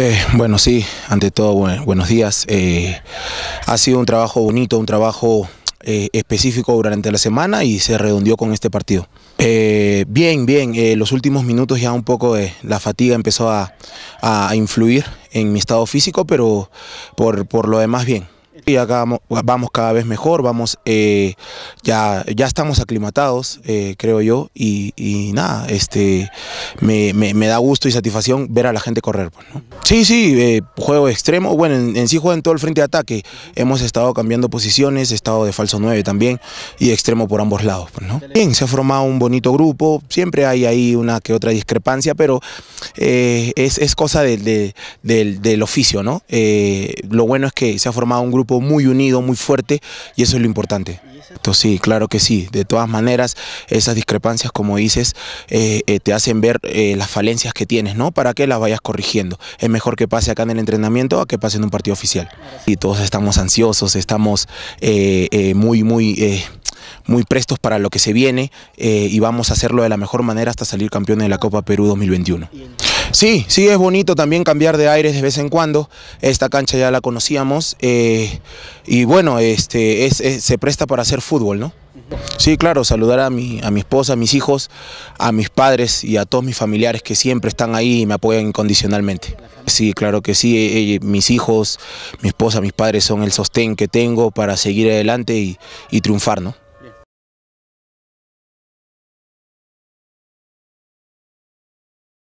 Eh, bueno, sí, ante todo, buenos días. Eh, ha sido un trabajo bonito, un trabajo eh, específico durante la semana y se redondeó con este partido. bien, bien, los últimos minutos ya un poco la fatiga empezó a, influir en mi estado físico, pero por lo demás bien. Y hagamos, vamos cada vez mejor, vamos, eh, ya, ya estamos aclimatados, eh, creo yo, y, nada, este, me, da gusto y satisfacción ver a la gente correr. Pues, sí, sí, eh, juego extremo, bueno, en, sí juego en todo el frente de ataque, hemos estado cambiando posiciones, he estado de falso 9 también y extremo por ambos lados. Pues, Bien, se ha formado un bonito grupo, siempre hay ahí una que otra discrepancia, pero es, cosa del, del, oficio, ¿no? lo bueno es que se ha formado un grupo muy unido, muy fuerte y eso es lo importante. Entonces, sí, claro que sí. De todas maneras, esas discrepancias, como dices, eh, eh, te hacen ver eh, las falencias que tienes, ¿no? Para que las vayas corrigiendo. Es mejor que pase acá en el entrenamiento a que pase en un partido oficial. Y todos estamos ansiosos, estamos muy, muy muy prestos para lo que se viene y vamos a hacerlo de la mejor manera hasta salir campeones de la Copa Perú 2021. Sí, sí, es bonito también cambiar de aires de vez en cuando. Esta cancha ya la conocíamos eh, y bueno, este, se presta para hacer fútbol, ¿no? Sí, claro, saludar a mi, a mi esposa, a mis hijos, a mis padres y a todos mis familiares que siempre están ahí y me apoyan incondicionalmente. Sí, claro que sí, eh, eh, mis hijos, mi esposa, mis padres son el sostén que tengo para seguir adelante y triunfar, ¿no?